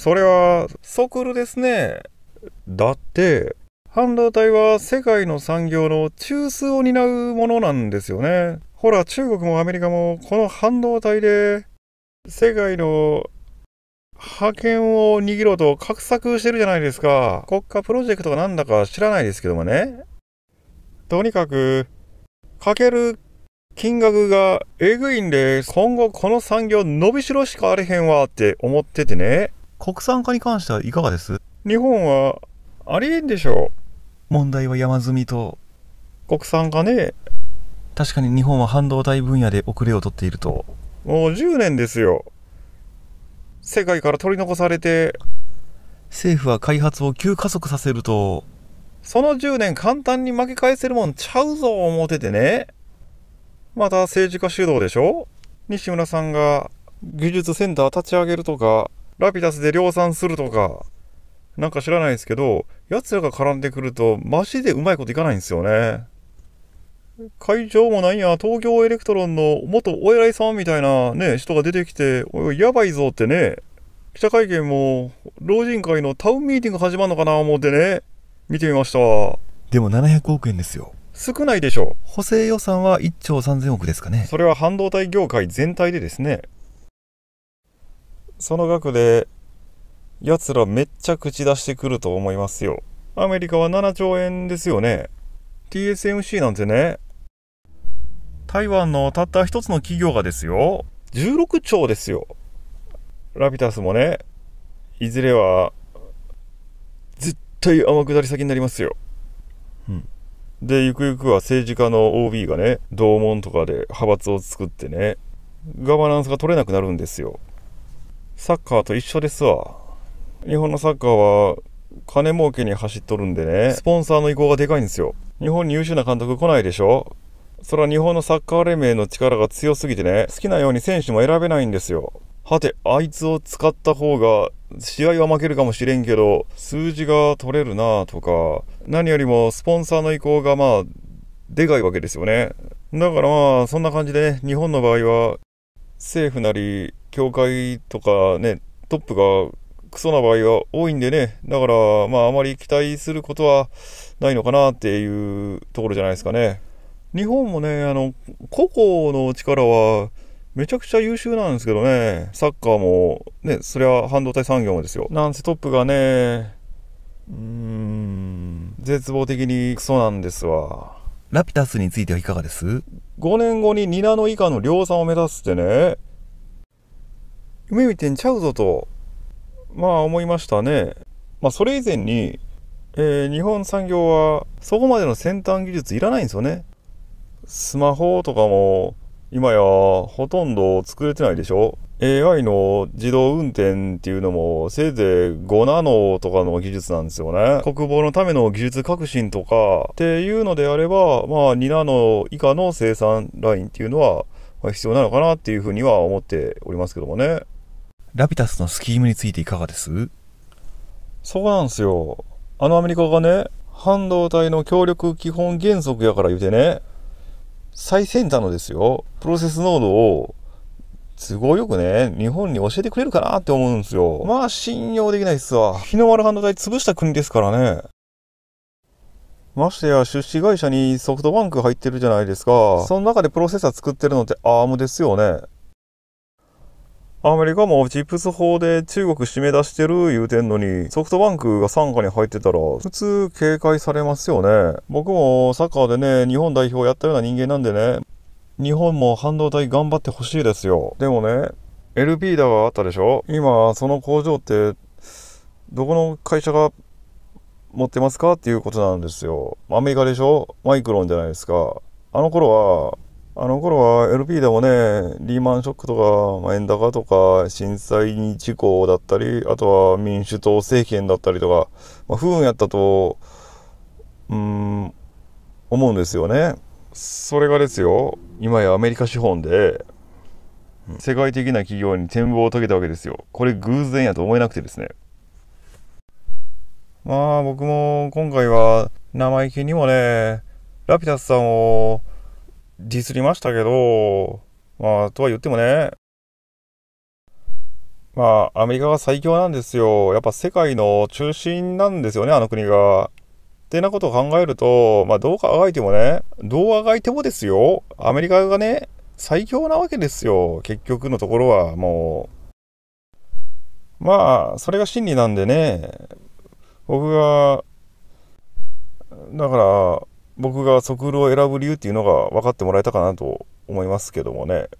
それは、ソクルですね。だって、半導体は世界の産業の中枢を担うものなんですよね。ほら、中国もアメリカもこの半導体で世界の覇権を握ろうと画策してるじゃないですか。国家プロジェクトがなんだか知らないですけどもね。とにかく、かける金額がえぐいんで、今後この産業伸びしろしかあれへんわって思っててね。国産化に関してはいかがです日本はありえんでしょう問題は山積みと国産化ね確かに日本は半導体分野で遅れを取っているともう10年ですよ世界から取り残されて政府は開発を急加速させるとその10年簡単に巻き返せるもんちゃうぞ思っててねまた政治家主導でしょ西村さんが技術センター立ち上げるとかラピタスで量産するとか、なんか知らないですけど、奴らが絡んでくると、マジでうまいこといかないんですよね。会場もなんや、東京エレクトロンの元お偉いさんみたいなね、人が出てきて、おいやばいぞってね、記者会見も、老人会のタウンミーティング始まるのかな思ってね、見てみました。でも700億円ですよ。少ないでしょう。補正予算は1兆3000億ですかね。それは半導体業界全体でですね。その額で、奴らめっちゃ口出してくると思いますよ。アメリカは7兆円ですよね。TSMC なんてね、台湾のたった一つの企業がですよ、16兆ですよ。ラピタスもね、いずれは、絶対天下り先になりますよ。うん。で、ゆくゆくは政治家の OB がね、同門とかで派閥を作ってね、ガバナンスが取れなくなるんですよ。サッカーと一緒ですわ。日本のサッカーは金儲けに走っとるんでね、スポンサーの意向がでかいんですよ。日本に優秀な監督来ないでしょそれは日本のサッカー連盟の力が強すぎてね、好きなように選手も選べないんですよ。はて、あいつを使った方が、試合は負けるかもしれんけど、数字が取れるなとか、何よりもスポンサーの意向がまあ、でかいわけですよね。だからまあ、そんな感じでね、日本の場合は、政府なり、協会とかね、トップがクソな場合は多いんでね、だから、まあ、あまり期待することはないのかなっていうところじゃないですかね。日本もね、あの、個々の力は、めちゃくちゃ優秀なんですけどね、サッカーも、ね、それは半導体産業もですよ。なんせトップがね、うーん、絶望的にクソなんですわ。ラピタスについてはいかがです ?5 年後に2ナノ以下の量産を目指すってね、夢見てんちゃうぞと、まあ思いましたね。まあそれ以前に、えー、日本産業はそこまでの先端技術いらないんですよね。スマホとかも今やほとんど作れてないでしょ ?AI の自動運転っていうのもせいぜい5ナノとかの技術なんですよね。国防のための技術革新とかっていうのであれば、まあ2ナノ以下の生産ラインっていうのは必要なのかなっていうふうには思っておりますけどもね。ラピタスのスキームについていかがですそうなんですよ。あのアメリカがね、半導体の協力基本原則やから言うてね、最先端のですよ、プロセス濃度を都合よくね、日本に教えてくれるかなって思うんですよ。まあ信用できないっすわ。日の丸半導体潰した国ですからね。ましてや出資会社にソフトバンク入ってるじゃないですか。その中でプロセッサー作ってるのってアームですよね。アメリカもチップス法で中国締め出してる言うてんのに、ソフトバンクが傘下に入ってたら、普通警戒されますよね。僕もサッカーでね、日本代表やったような人間なんでね、日本も半導体頑張ってほしいですよ。でもね、LP だがあったでしょ今、その工場って、どこの会社が持ってますかっていうことなんですよ。アメリカでしょマイクロンじゃないですか。あの頃は、あの頃は LP でもね、リーマンショックとか、まあ、円高とか、震災事故だったり、あとは民主党政権だったりとか、まあ、不運やったと、うん、思うんですよね。それがですよ、今やアメリカ資本で、世界的な企業に展望を遂げたわけですよ。これ偶然やと思えなくてですね。まあ僕も今回は生意気にもね、ラピタスさんをディスりましたけど、まあ、とは言ってもね、まあ、アメリカが最強なんですよ。やっぱ世界の中心なんですよね、あの国が。ってなことを考えると、まあ、どうあがいてもね、どうあがいてもですよ、アメリカがね、最強なわけですよ、結局のところは、もう。まあ、それが真理なんでね、僕が、だから、僕が速度を選ぶ理由っていうのが分かってもらえたかなと思いますけどもね。